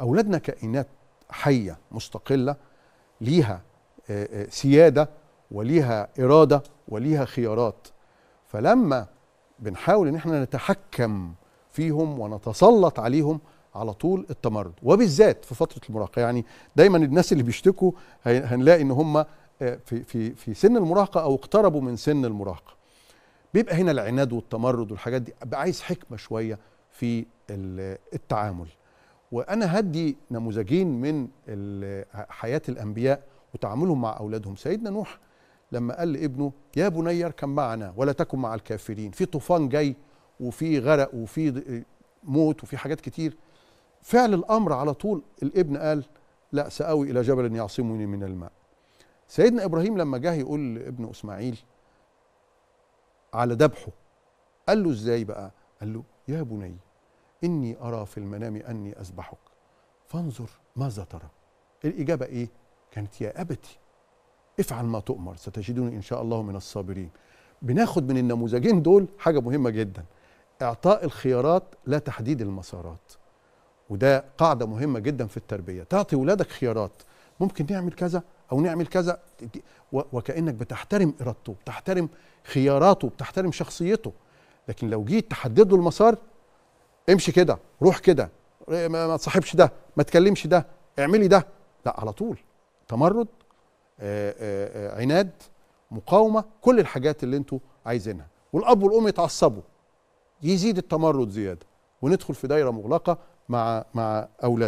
اولادنا كائنات حيه مستقله ليها آه، آه، سياده وليها اراده وليها خيارات فلما بنحاول ان احنا نتحكم فيهم ونتسلط عليهم على طول التمرد وبالذات في فتره المراهقه يعني دايما الناس اللي بيشتكوا هنلاقي ان هم آه، في في في سن المراهقه او اقتربوا من سن المراهقه بيبقى هنا العناد والتمرد والحاجات دي بقى عايز حكمه شويه في التعامل وانا هدي نموذجين من حياه الانبياء وتعاملهم مع اولادهم سيدنا نوح لما قال لابنه يا بني اركب معنا ولا تكن مع الكافرين في طوفان جاي وفي غرق وفي موت وفي حاجات كتير فعل الامر على طول الابن قال لا ساوي الى جبل يعصمني من الماء سيدنا ابراهيم لما جه يقول لابنه اسماعيل على ذبحه قال له ازاي بقى قال له يا بني إني أرى في المنام أني أذبحك فانظر ماذا ترى الإجابة إيه كانت يا أبتي افعل ما تؤمر ستجدني إن شاء الله من الصابرين بناخد من النموذجين دول حاجة مهمة جدا إعطاء الخيارات لا تحديد المسارات وده قاعدة مهمة جدا في التربية تعطي ولادك خيارات ممكن نعمل كذا أو نعمل كذا وكأنك بتحترم إرادته بتحترم خياراته بتحترم شخصيته لكن لو جيت تحدد له المسار امشي كده روح كده ما تصاحبش ده ما تكلمش ده اعملي ده لا على طول تمرد آه، آه، آه، عناد مقاومه كل الحاجات اللي انتوا عايزينها والاب والام يتعصبوا يزيد التمرد زياده وندخل في دايره مغلقه مع مع اولادنا